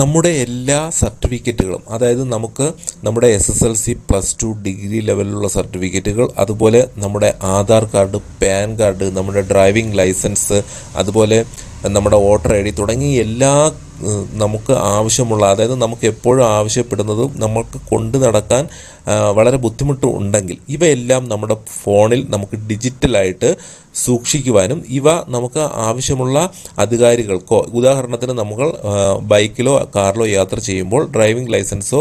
നമ്മുടെ എല്ലാ സർട്ടിഫിക്കറ്റുകളും അതായത് നമുക്ക് നമ്മുടെ S S L C plus two degree ലെവലിലുള്ള സർട്ടിഫിക്കറ്റുകൾ അതുപോലെ നമ്മുടെ ആധാർ കാർഡ് പാൻ കാർഡ് നമ്മുടെ ഡ്രൈവിംഗ് ലൈസൻസ് അതുപോലെ നമ്മുടെ വോട്ടർ ഐ ഡി തുടങ്ങി എല്ലാ നമുക്ക് ആവശ്യമുള്ള അതായത് നമുക്ക് എപ്പോഴും ആവശ്യപ്പെടുന്നതും നമുക്ക് കൊണ്ടു നടക്കാൻ വളരെ ബുദ്ധിമുട്ടും ഉണ്ടെങ്കിൽ ഇവയെല്ലാം നമ്മുടെ ഫോണിൽ നമുക്ക് ഡിജിറ്റലായിട്ട് സൂക്ഷിക്കുവാനും ഇവ നമുക്ക് ആവശ്യമുള്ള അധികാരികൾക്കോ ഉദാഹരണത്തിന് നമ്മൾ ബൈക്കിലോ കാറിലോ യാത്ര ചെയ്യുമ്പോൾ ഡ്രൈവിംഗ് ലൈസൻസോ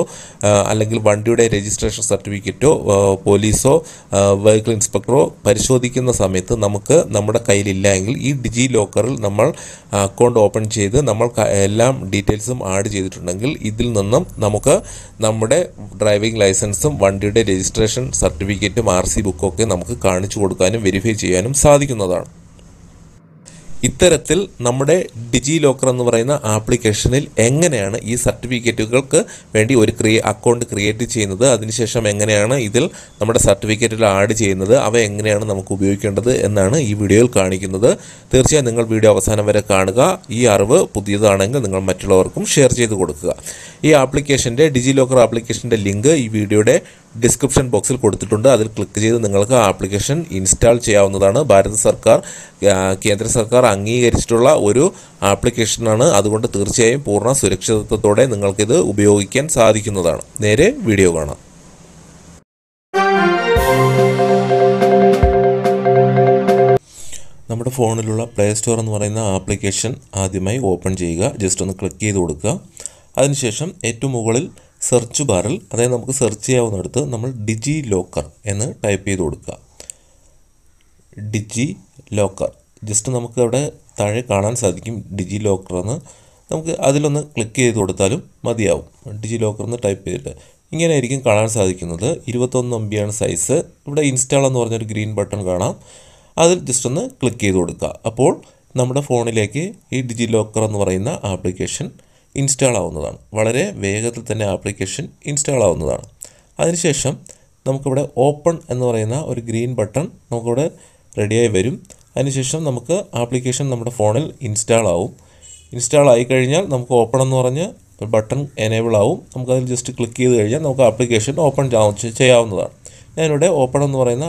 അല്ലെങ്കിൽ വണ്ടിയുടെ രജിസ്ട്രേഷൻ സർട്ടിഫിക്കറ്റോ പോലീസോ വെഹിക്കിൾ ഇൻസ്പെക്ടറോ പരിശോധിക്കുന്ന സമയത്ത് നമുക്ക് നമ്മുടെ കയ്യിലില്ല എങ്കിൽ ഈ ഡിജി ലോക്കറിൽ നമ്മൾ അക്കൗണ്ട് ഓപ്പൺ ചെയ്ത് നമ്മൾ എല്ലാ എല്ലാം ഡീറ്റെയിൽസും ആഡ് ചെയ്തിട്ടുണ്ടെങ്കിൽ ഇതിൽ നിന്നും നമുക്ക് നമ്മുടെ ഡ്രൈവിംഗ് ലൈസൻസും വണ്ടിയുടെ രജിസ്ട്രേഷൻ സർട്ടിഫിക്കറ്റും ആർ സി ബുക്കും ഒക്കെ നമുക്ക് കാണിച്ചു കൊടുക്കാനും വെരിഫൈ ചെയ്യാനും സാധിക്കുന്നതാണ് ഇത്തരത്തിൽ നമ്മുടെ ഡിജി ലോക്കർ എന്ന് പറയുന്ന ആപ്ലിക്കേഷനിൽ എങ്ങനെയാണ് ഈ സർട്ടിഫിക്കറ്റുകൾക്ക് വേണ്ടി ഒരു ക്രിയേ അക്കൗണ്ട് ക്രിയേറ്റ് ചെയ്യുന്നത് അതിനുശേഷം എങ്ങനെയാണ് ഇതിൽ നമ്മുടെ സർട്ടിഫിക്കറ്റിൽ ആഡ് ചെയ്യുന്നത് അവ എങ്ങനെയാണ് നമുക്ക് ഉപയോഗിക്കേണ്ടത് എന്നാണ് ഈ വീഡിയോയിൽ കാണിക്കുന്നത് തീർച്ചയായും നിങ്ങൾ വീഡിയോ അവസാനം വരെ കാണുക ഈ അറിവ് പുതിയതാണെങ്കിൽ നിങ്ങൾ മറ്റുള്ളവർക്കും ഷെയർ ചെയ്ത് കൊടുക്കുക ഈ ആപ്ലിക്കേഷൻ്റെ ഡിജി ലോക്കർ ആപ്ലിക്കേഷൻ്റെ ലിങ്ക് ഈ വീഡിയോയുടെ ഡിസ്ക്രിപ്ഷൻ ബോക്സിൽ കൊടുത്തിട്ടുണ്ട് അതിൽ ക്ലിക്ക് ചെയ്ത് നിങ്ങൾക്ക് ആപ്ലിക്കേഷൻ ഇൻസ്റ്റാൾ ചെയ്യാവുന്നതാണ് ഭാരത സർക്കാർ കേന്ദ്ര സർക്കാർ അംഗീകരിച്ചിട്ടുള്ള ഒരു ആപ്ലിക്കേഷനാണ് അതുകൊണ്ട് തീർച്ചയായും പൂർണ്ണ സുരക്ഷിതത്വത്തോടെ നിങ്ങൾക്കിത് ഉപയോഗിക്കാൻ സാധിക്കുന്നതാണ് നേരെ വീഡിയോ കാണാം നമ്മുടെ ഫോണിലുള്ള പ്ലേ സ്റ്റോർ എന്ന് പറയുന്ന ആപ്ലിക്കേഷൻ ആദ്യമായി ഓപ്പൺ ചെയ്യുക ജസ്റ്റ് ഒന്ന് ക്ലിക്ക് ചെയ്ത് കൊടുക്കുക അതിനുശേഷം ഏറ്റവും മുകളിൽ സെർച്ച് ബാറിൽ അതായത് നമുക്ക് സെർച്ച് ചെയ്യാവുന്നിടത്ത് നമ്മൾ ഡിജി ലോക്കർ എന്ന് ടൈപ്പ് ചെയ്ത് കൊടുക്കുക ഡിജി ലോക്കർ ജസ്റ്റ് നമുക്ക് അവിടെ താഴെ കാണാൻ സാധിക്കും ഡിജി ലോക്കറെന്ന് നമുക്ക് അതിലൊന്ന് ക്ലിക്ക് ചെയ്ത് കൊടുത്താലും മതിയാവും ഡിജി ലോക്കർ എന്ന് ടൈപ്പ് ചെയ്തിട്ട് ഇങ്ങനെ ആയിരിക്കും കാണാൻ സാധിക്കുന്നത് ഇരുപത്തൊന്ന് ബിയാണ് സൈസ് ഇവിടെ ഇൻസ്റ്റാൾ എന്ന് പറഞ്ഞൊരു ഗ്രീൻ ബട്ടൺ കാണാം അതിൽ ജസ്റ്റ് ഒന്ന് ക്ലിക്ക് ചെയ്ത് കൊടുക്കുക അപ്പോൾ നമ്മുടെ ഫോണിലേക്ക് ഈ ഡിജി ലോക്കർ എന്ന് പറയുന്ന ആപ്ലിക്കേഷൻ ഇൻസ്റ്റാൾ ആവുന്നതാണ് വളരെ വേഗത്തിൽ തന്നെ ആപ്ലിക്കേഷൻ ഇൻസ്റ്റാൾ ആവുന്നതാണ് അതിനുശേഷം നമുക്കിവിടെ ഓപ്പൺ എന്ന് പറയുന്ന ഒരു ഗ്രീൻ ബട്ടൺ നമുക്കിവിടെ റെഡിയായി വരും അതിനുശേഷം നമുക്ക് ആപ്ലിക്കേഷൻ നമ്മുടെ ഫോണിൽ ഇൻസ്റ്റാൾ ആവും ഇൻസ്റ്റാൾ ആയി കഴിഞ്ഞാൽ നമുക്ക് ഓപ്പൺ എന്ന് പറഞ്ഞ് ഒരു ബട്ടൺ എനേബിൾ ആവും നമുക്കതിൽ ജസ്റ്റ് ക്ലിക്ക് ചെയ്ത് കഴിഞ്ഞാൽ നമുക്ക് ആപ്ലിക്കേഷൻ ഓപ്പൺ ചെയ്യാവുന്നതാണ് ഞാനിവിടെ ഓപ്പൺ എന്ന് പറയുന്ന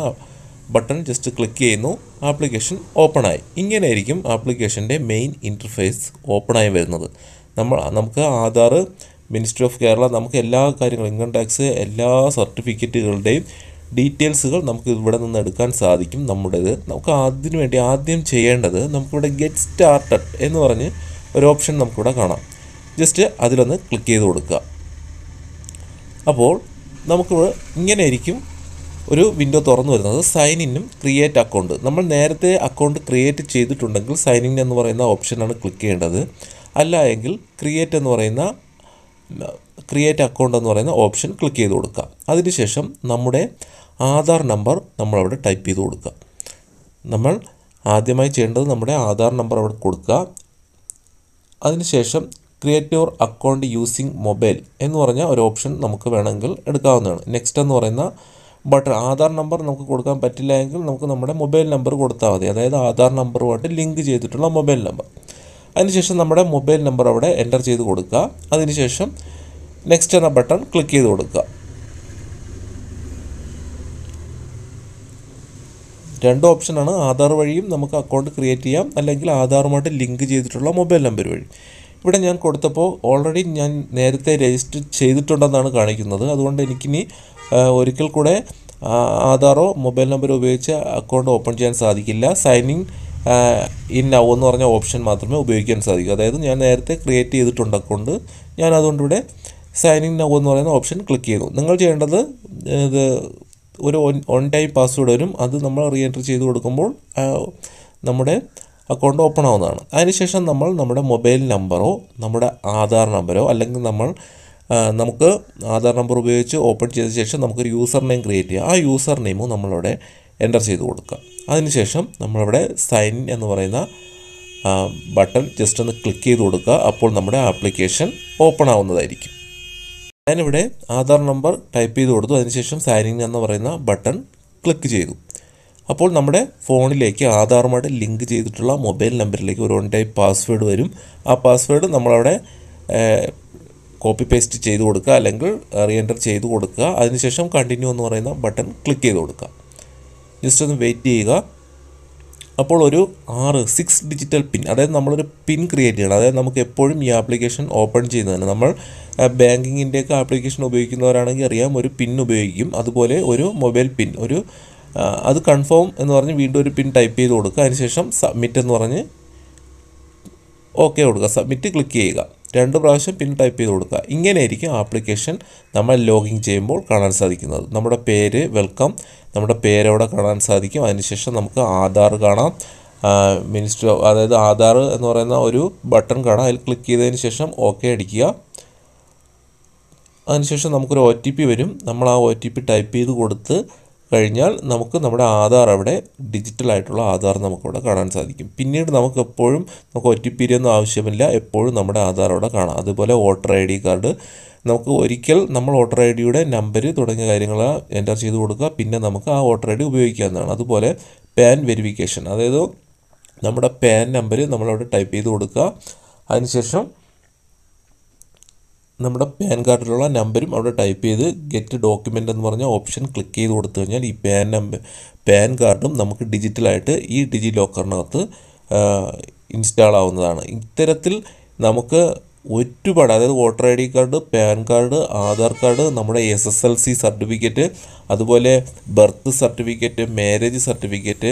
ബട്ടൺ ജസ്റ്റ് ക്ലിക്ക് ചെയ്യുന്നു ആപ്ലിക്കേഷൻ ഓപ്പണായി ഇങ്ങനെയായിരിക്കും ആപ്ലിക്കേഷൻ്റെ മെയിൻ ഇൻ്റർഫേസ് ഓപ്പണായി വരുന്നത് നമ്മൾ നമുക്ക് ആധാർ മിനിസ്ട്രി ഓഫ് കേരള നമുക്ക് എല്ലാ കാര്യങ്ങളും ഇൻകം ടാക്സ് എല്ലാ സർട്ടിഫിക്കറ്റുകളുടെയും ഡീറ്റെയിൽസുകൾ നമുക്ക് ഇവിടെ നിന്ന് എടുക്കാൻ സാധിക്കും നമ്മുടേത് നമുക്ക് അതിനു വേണ്ടി ആദ്യം ചെയ്യേണ്ടത് നമുക്കിവിടെ ഗെറ്റ് സ്റ്റാർട്ടഡ് എന്ന് പറഞ്ഞ് ഒരു ഓപ്ഷൻ നമുക്കിവിടെ കാണാം ജസ്റ്റ് അതിലൊന്ന് ക്ലിക്ക് ചെയ്ത് കൊടുക്കുക അപ്പോൾ നമുക്ക് ഇങ്ങനെ ആയിരിക്കും ഒരു വിൻഡോ തുറന്നു വരുന്നത് സൈൻ ഇന്നും ക്രിയേറ്റ് അക്കൗണ്ട് നമ്മൾ നേരത്തെ അക്കൗണ്ട് ക്രിയേറ്റ് ചെയ്തിട്ടുണ്ടെങ്കിൽ സൈൻ ഇൻ എന്ന് പറയുന്ന ഓപ്ഷനാണ് ക്ലിക്ക് ചെയ്യേണ്ടത് അല്ല എങ്കിൽ ക്രിയേറ്റ് എന്ന് പറയുന്ന ക്രിയേറ്റ് അക്കൗണ്ട് എന്ന് പറയുന്ന ഓപ്ഷൻ ക്ലിക്ക് ചെയ്ത് കൊടുക്കുക അതിനുശേഷം നമ്മുടെ ആധാർ നമ്പർ നമ്മളവിടെ ടൈപ്പ് ചെയ്ത് കൊടുക്കുക നമ്മൾ ആദ്യമായി ചെയ്യേണ്ടത് നമ്മുടെ ആധാർ നമ്പർ അവിടെ കൊടുക്കുക അതിനുശേഷം create your account using mobile എന്ന് പറഞ്ഞ ഒരു ഓപ്ഷൻ നമുക്ക് വേണമെങ്കിൽ എടുക്കാവുന്നതാണ് നെക്സ്റ്റ് എന്ന് പറയുന്ന ബട്ടൺ ആധാർ നമ്പർ നമുക്ക് കൊടുക്കാൻ പറ്റില്ല എങ്കിൽ നമുക്ക് നമ്മുടെ മൊബൈൽ നമ്പർ കൊടുത്താൽ മതി അതായത് ആധാർ നമ്പറുമായിട്ട് ലിങ്ക് ചെയ്തിട്ടുള്ള മൊബൈൽ നമ്പർ അതിനുശേഷം നമ്മുടെ മൊബൈൽ നമ്പർ അവിടെ എൻ്റർ ചെയ്ത് കൊടുക്കുക അതിനുശേഷം നെക്സ്റ്റ് എന്ന ബട്ടൺ ക്ലിക്ക് ചെയ്ത് കൊടുക്കുക രണ്ട് ഓപ്ഷനാണ് ആധാർ വഴിയും നമുക്ക് അക്കൗണ്ട് ക്രിയേറ്റ് ചെയ്യാം അല്ലെങ്കിൽ ആധാറുമായിട്ട് ലിങ്ക് ചെയ്തിട്ടുള്ള മൊബൈൽ നമ്പർ വഴി ഇവിടെ ഞാൻ കൊടുത്തപ്പോൾ ഓൾറെഡി ഞാൻ നേരത്തെ രജിസ്റ്റർ ചെയ്തിട്ടുണ്ടെന്നാണ് കാണിക്കുന്നത് അതുകൊണ്ട് എനിക്കിനി ഒരിക്കൽ കൂടെ ആധാറോ മൊബൈൽ നമ്പറോ ഉപയോഗിച്ച് അക്കൗണ്ട് ഓപ്പൺ ചെയ്യാൻ സാധിക്കില്ല സൈനിങ് ഇൻ നൗ എന്ന് പറഞ്ഞ ഓപ്ഷൻ മാത്രമേ ഉപയോഗിക്കാൻ സാധിക്കൂ അതായത് ഞാൻ നേരത്തെ ക്രിയേറ്റ് ചെയ്തിട്ടുണ്ട് അക്കൗണ്ട് ഞാൻ അതുകൊണ്ട് സൈനിങ് നൗ എന്ന് പറയുന്ന ഓപ്ഷൻ ക്ലിക്ക് ചെയ്തു നിങ്ങൾ ചെയ്യേണ്ടത് ഇത് ഒരു ഓൺ ടൈം പാസ്വേഡ് വരും അത് നമ്മൾ റീ എൻട്രി ചെയ്ത് കൊടുക്കുമ്പോൾ നമ്മുടെ അക്കൗണ്ട് ഓപ്പൺ ആവുന്നതാണ് അതിനുശേഷം നമ്മൾ നമ്മുടെ മൊബൈൽ നമ്പറോ നമ്മുടെ ആധാർ നമ്പറോ അല്ലെങ്കിൽ നമ്മൾ നമുക്ക് ആധാർ നമ്പർ ഉപയോഗിച്ച് ഓപ്പൺ ചെയ്ത ശേഷം നമുക്കൊരു യൂസർ നെയിം ക്രിയേറ്റ് ചെയ്യുക ആ യൂസർ നെയിമും നമ്മളവിടെ എൻ്റർ ചെയ്ത് കൊടുക്കുക അതിനുശേഷം നമ്മളിവിടെ സൈൻ എന്ന് പറയുന്ന ബട്ടൺ ജസ്റ്റ് ഒന്ന് ക്ലിക്ക് ചെയ്ത് കൊടുക്കുക അപ്പോൾ നമ്മുടെ ആപ്ലിക്കേഷൻ ഓപ്പൺ ആവുന്നതായിരിക്കും ഞാനിവിടെ ആധാർ നമ്പർ ടൈപ്പ് ചെയ്ത് കൊടുത്തു അതിനുശേഷം സൈനിങ് എന്ന് പറയുന്ന ബട്ടൺ ക്ലിക്ക് ചെയ്തു അപ്പോൾ നമ്മുടെ ഫോണിലേക്ക് ആധാറുമായിട്ട് ലിങ്ക് ചെയ്തിട്ടുള്ള മൊബൈൽ നമ്പറിലേക്ക് ഒരു വൺ ടൈപ്പ് പാസ്വേഡ് വരും ആ പാസ്വേഡ് നമ്മളവിടെ കോപ്പി പേസ്റ്റ് ചെയ്ത് കൊടുക്കുക അല്ലെങ്കിൽ റീഎൻ്റർ ചെയ്ത് കൊടുക്കുക അതിനുശേഷം കണ്ടിന്യൂ എന്ന് പറയുന്ന ബട്ടൺ ക്ലിക്ക് ചെയ്ത് കൊടുക്കുക ജസ്റ്റ് ഒന്ന് വെയിറ്റ് ചെയ്യുക അപ്പോൾ ഒരു ആറ് സിക്സ് ഡിജിറ്റൽ പിൻ അതായത് നമ്മളൊരു പിൻ ക്രിയേറ്റ് ചെയ്യണം അതായത് നമുക്ക് എപ്പോഴും ഈ ആപ്ലിക്കേഷൻ ഓപ്പൺ ചെയ്യുന്നതിന് നമ്മൾ ബാങ്കിങ്ങിൻ്റെയൊക്കെ ആപ്ലിക്കേഷൻ ഉപയോഗിക്കുന്നവരാണെങ്കിൽ അറിയാം ഒരു പിൻ ഉപയോഗിക്കും അതുപോലെ ഒരു മൊബൈൽ പിൻ ഒരു അത് കൺഫേം എന്ന് പറഞ്ഞ് വീണ്ടും ഒരു പിൻ ടൈപ്പ് ചെയ്ത് കൊടുക്കുക അതിനുശേഷം സബ്മിറ്റ് എന്ന് പറഞ്ഞ് ഓക്കെ കൊടുക്കുക സബ്മിറ്റ് ക്ലിക്ക് ചെയ്യുക രണ്ട് പ്രാവശ്യം പിൻ ടൈപ്പ് ചെയ്ത് കൊടുക്കുക ഇങ്ങനെയായിരിക്കും ആപ്ലിക്കേഷൻ നമ്മൾ ലോഗിൻ ചെയ്യുമ്പോൾ കാണാൻ സാധിക്കുന്നത് നമ്മുടെ പേര് വെൽക്കം നമ്മുടെ പേരവിടെ കാണാൻ സാധിക്കും അതിനുശേഷം നമുക്ക് ആധാർ കാണാം മിനിസ്റ്റർ അതായത് ആധാർ എന്ന് പറയുന്ന ഒരു ബട്ടൺ കാണാം അതിൽ ക്ലിക്ക് ചെയ്തതിന് ശേഷം ഓക്കെ അടിക്കുക അതിനുശേഷം നമുക്കൊരു ഒ ടി പി വരും നമ്മൾ ആ ഒ ടി പി ടൈപ്പ് ചെയ്ത് കൊടുത്ത് കഴിഞ്ഞാൽ നമുക്ക് നമ്മുടെ ആധാർ അവിടെ ഡിജിറ്റൽ ആയിട്ടുള്ള ആധാർ നമുക്കവിടെ കാണാൻ സാധിക്കും പിന്നീട് നമുക്ക് എപ്പോഴും നമുക്ക് ഒ ടി ഒന്നും ആവശ്യമില്ല എപ്പോഴും നമ്മുടെ ആധാർ അവിടെ കാണാം അതുപോലെ വോട്ടർ ഐ ഡി കാർഡ് നമുക്ക് ഒരിക്കൽ നമ്മൾ വോട്ടർ ഐ ഡിയുടെ നമ്പർ തുടങ്ങിയ കാര്യങ്ങൾ എൻ്റർ ചെയ്ത് കൊടുക്കുക പിന്നെ നമുക്ക് ആ വോട്ടർ ഐ ഡി ഉപയോഗിക്കാവുന്നതാണ് അതുപോലെ പാൻ വെരിഫിക്കേഷൻ അതായത് നമ്മുടെ പാൻ നമ്പർ നമ്മളവിടെ ടൈപ്പ് ചെയ്ത് കൊടുക്കുക അതിനുശേഷം നമ്മുടെ പാൻ കാർഡിലുള്ള നമ്പരും അവിടെ ടൈപ്പ് ചെയ്ത് ഗെറ്റ് ഡോക്യുമെൻ്റ് എന്ന് പറഞ്ഞ ഓപ്ഷൻ ക്ലിക്ക് ചെയ്ത് കൊടുത്തു കഴിഞ്ഞാൽ ഈ പാൻ നമ്പർ പാൻ കാർഡും നമുക്ക് ഡിജിറ്റലായിട്ട് ഈ ഡിജി ലോക്കറിനകത്ത് ഇൻസ്റ്റാൾ ആവുന്നതാണ് ഇത്തരത്തിൽ നമുക്ക് ഒരുപാട് അതായത് voter I D card PAN card Aadhaar card നമ്മുടെ S S L C certificate അതുപോലെ ബർത്ത് സർട്ടിഫിക്കറ്റ് മാരേജ് സർട്ടിഫിക്കറ്റ്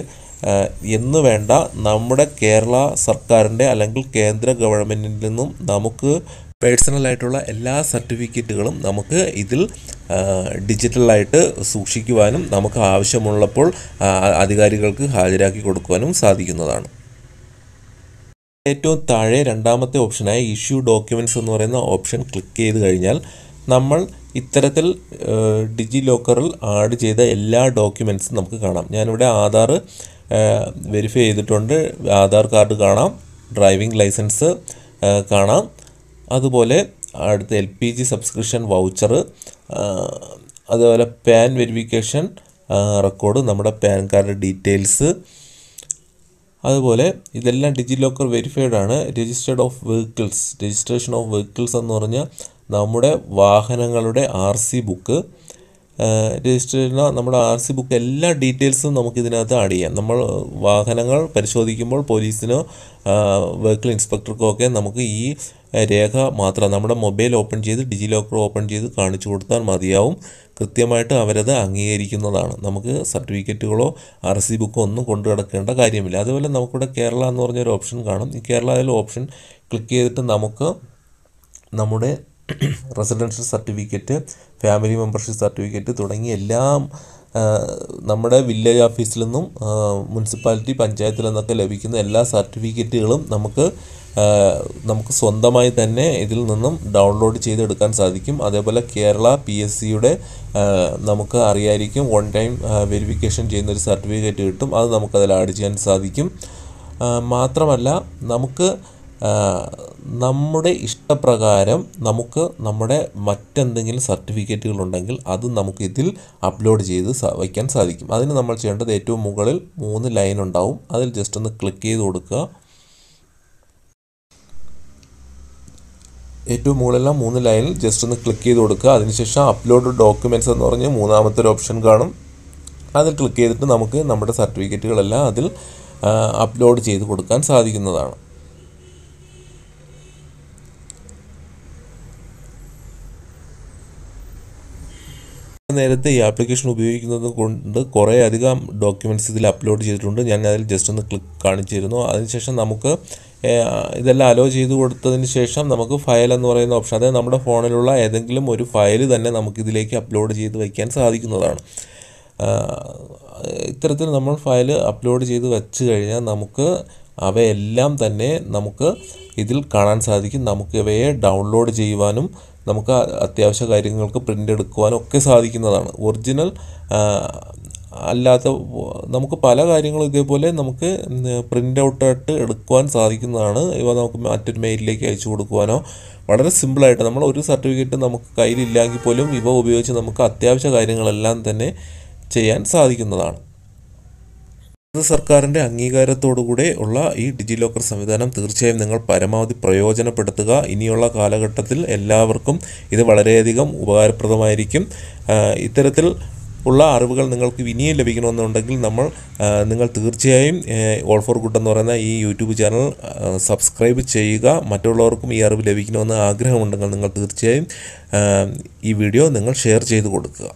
എന്ന് വേണ്ട നമ്മുടെ കേരള സർക്കാരിൻ്റെ അല്ലെങ്കിൽ കേന്ദ്ര ഗവൺമെൻറ്റിൽ നിന്നും നമുക്ക് പേഴ്സണലായിട്ടുള്ള എല്ലാ സർട്ടിഫിക്കറ്റുകളും നമുക്ക് ഇതിൽ ഡിജിറ്റലായിട്ട് സൂക്ഷിക്കുവാനും നമുക്ക് ആവശ്യമുള്ളപ്പോൾ അധികാരികൾക്ക് ഹാജരാക്കി കൊടുക്കുവാനും സാധിക്കുന്നതാണ് ഏറ്റവും താഴെ രണ്ടാമത്തെ ഓപ്ഷനായ ഇഷ്യൂ ഡോക്യുമെൻറ്റ്സ് എന്ന് പറയുന്ന ഓപ്ഷൻ ക്ലിക്ക് ചെയ്ത് കഴിഞ്ഞാൽ നമ്മൾ ഇത്തരത്തിൽ ഡിജി ലോക്കറിൽ ആഡ് ചെയ്ത എല്ലാ ഡോക്യുമെൻസും നമുക്ക് കാണാം ഞാനിവിടെ ആധാർ വെരിഫൈ ചെയ്തിട്ടുണ്ട് ആധാർ കാർഡ് കാണാം ഡ്രൈവിംഗ് ലൈസൻസ് കാണാം അതുപോലെ അടുത്ത L P G subscription voucher അതുപോലെ പാൻ വെരിഫിക്കേഷൻ റെക്കോർഡ് നമ്മുടെ പാൻ കാർഡ് ഡീറ്റെയിൽസ് അതുപോലെ ഇതെല്ലാം ഡിജി ലോക്കർ വെരിഫൈഡ് ആണ് registered of vehicles registration of vehicles എന്ന് പറഞ്ഞാൽ നമ്മുടെ വാഹനങ്ങളുടെ ആർ സി ബുക്ക് രജിസ്റ്റർ ചെയ്യുന്ന നമ്മുടെ ആർ സി ബുക്ക് എല്ലാ ഡീറ്റെയിൽസും നമുക്ക് ഇതിനകത്ത് ആഡ് ചെയ്യാം നമ്മൾ വാഹനങ്ങൾ പരിശോധിക്കുമ്പോൾ പോലീസിനോ വെഹിക്കിൾ ഇൻസ്പെക്ടർക്കോ ഒക്കെ നമുക്ക് ഈ രേഖ മാത്രം നമ്മുടെ മൊബൈൽ ഓപ്പൺ ചെയ്ത് ഡിജി ലോക്കർ ഓപ്പൺ ചെയ്ത് കാണിച്ചു കൊടുത്താൽ മതിയാവും കൃത്യമായിട്ട് അവരത് അംഗീകരിക്കുന്നതാണ് നമുക്ക് സർട്ടിഫിക്കറ്റുകളോ ആർ സി ബുക്കോ ഒന്നും കൊണ്ടു കിടക്കേണ്ട കാര്യമില്ല അതുപോലെ നമുക്കിവിടെ കേരള എന്ന് പറഞ്ഞൊരു ഓപ്ഷൻ കാണും ഈ കേരള ഓപ്ഷൻ ക്ലിക്ക് ചെയ്തിട്ട് നമുക്ക് നമ്മുടെ residential certificate family membership certificate തുടങ്ങിയ എല്ലാം നമ്മുടെ വില്ലേജ് ഓഫീസിൽ നിന്നും മുനിസിപ്പാലിറ്റി പഞ്ചായത്തിൽ നിന്നൊക്കെ ലഭിക്കുന്ന എല്ലാ സർട്ടിഫിക്കറ്റുകളും നമുക്ക് നമുക്ക് സ്വന്തമായി തന്നെ ഇതിൽ നിന്നും ഡൗൺലോഡ് ചെയ്തെടുക്കാൻ സാധിക്കും അതേപോലെ കേരള പി എസ് സിയുടെ നമുക്ക് അറിയായിരിക്കും വൺ ടൈം വെരിഫിക്കേഷൻ ചെയ്യുന്ന ഒരു സർട്ടിഫിക്കറ്റ് കിട്ടും അത് നമുക്കതിൽ ആഡ് ചെയ്യാൻ സാധിക്കും മാത്രമല്ല നമുക്ക് നമ്മുടെ ഇഷ്ടപ്രകാരം നമുക്ക് നമ്മുടെ മറ്റെന്തെങ്കിലും സർട്ടിഫിക്കറ്റുകൾ ഉണ്ടെങ്കിൽ അത് നമുക്ക് ഇതിൽ അപ്ലോഡ് ചെയ്ത് വയ്ക്കാൻ സാധിക്കും അതിന് നമ്മൾ ചെയ്യേണ്ടത് ഏറ്റവും മുകളിൽ മൂന്ന് ലൈൻ ഉണ്ടാവും അതിൽ ജസ്റ്റ് ഒന്ന് ക്ലിക്ക് ചെയ്ത് കൊടുക്കുക ഏറ്റവും മുകളിലുള്ള മൂന്ന് ലൈനിൽ ജസ്റ്റ് ഒന്ന് ക്ലിക്ക് ചെയ്ത് കൊടുക്കുക അതിനുശേഷം അപ്ലോഡ് ഡോക്യുമെൻറ്റ്സ് എന്ന് പറഞ്ഞ് മൂന്നാമത്തെ ഒരു ഓപ്ഷൻ കാണും അതിൽ ക്ലിക്ക് ചെയ്തിട്ട് നമുക്ക് നമ്മുടെ സർട്ടിഫിക്കറ്റുകളെല്ലാം അതിൽ അപ്ലോഡ് ചെയ്ത് കൊടുക്കാൻ സാധിക്കുന്നതാണ് നേരത്തെ ഈ ആപ്ലിക്കേഷൻ ഉപയോഗിക്കുന്നത് കൊണ്ട് കുറേ അധികം ഡോക്യുമെൻറ്റ്സ് ഇതിൽ അപ്ലോഡ് ചെയ്തിട്ടുണ്ട് ഞാൻ അതിൽ ജസ്റ്റ് ഒന്ന് ക്ലിക്ക് കാണിച്ചിരുന്നു അതിനുശേഷം നമുക്ക് ഇതെല്ലാം അലോ ചെയ്ത് കൊടുത്തതിന് ശേഷം നമുക്ക് ഫയൽ എന്ന് പറയുന്ന ഓപ്ഷൻ അതായത് നമ്മുടെ ഫോണിലുള്ള ഏതെങ്കിലും ഒരു ഫയൽ തന്നെ നമുക്ക് ഇതിലേക്ക് അപ്ലോഡ് ചെയ്ത് വയ്ക്കാൻ സാധിക്കുന്നതാണ് ഇത്തരത്തിൽ നമ്മൾ ഫയൽ അപ്ലോഡ് ചെയ്ത് വെച്ച് കഴിഞ്ഞാൽ നമുക്ക് അവയെല്ലാം തന്നെ നമുക്ക് ഇതിൽ കാണാൻ സാധിക്കും നമുക്ക് ഇവയെ ഡൗൺലോഡ് ചെയ്യുവാനും നമുക്ക് അത്യാവശ്യ കാര്യങ്ങൾക്ക് പ്രിൻ്റ് എടുക്കുവാനും ഒക്കെ സാധിക്കുന്നതാണ് ഒറിജിനൽ അല്ലാത്ത നമുക്ക് പല കാര്യങ്ങളും ഇതേപോലെ നമുക്ക് പ്രിൻ്റ് ഔട്ടായിട്ട് എടുക്കുവാൻ സാധിക്കുന്നതാണ് ഇവ നമുക്ക് മറ്റൊരു മെയിലിലേക്ക് അയച്ചു കൊടുക്കുവാനോ വളരെ സിമ്പിളായിട്ട് നമ്മൾ ഒരു സർട്ടിഫിക്കറ്റ് നമുക്ക് കയ്യിലില്ലെങ്കിൽ പോലും ഇവ ഉപയോഗിച്ച് നമുക്ക് അത്യാവശ്യ കാര്യങ്ങളെല്ലാം തന്നെ ചെയ്യാൻ സാധിക്കുന്നതാണ് ഭാരത സർക്കാരിൻ്റെ അംഗീകാരത്തോടുകൂടെ ഉള്ള ഈ ഡിജി ലോക്കർ സംവിധാനം തീർച്ചയായും നിങ്ങൾ പരമാവധി പ്രയോജനപ്പെടുത്തുക ഇനിയുള്ള കാലഘട്ടത്തിൽ എല്ലാവർക്കും ഇത് വളരെയധികം ഉപകാരപ്രദമായിരിക്കും ഇത്തരത്തിൽ ഉള്ള അറിവുകൾ നിങ്ങൾക്ക് ഇനിയും ലഭിക്കണമെന്നുണ്ടെങ്കിൽ നമ്മൾ നിങ്ങൾ തീർച്ചയായും ഓൾ ഫോർ ഗുഡ് എന്ന് പറയുന്ന ഈ യൂട്യൂബ് ചാനൽ സബ്സ്ക്രൈബ് ചെയ്യുക മറ്റുള്ളവർക്കും ഈ അറിവ് ലഭിക്കണമെന്ന് ആഗ്രഹമുണ്ടെങ്കിൽ നിങ്ങൾ തീർച്ചയായും ഈ വീഡിയോ നിങ്ങൾ ഷെയർ ചെയ്ത് കൊടുക്കുക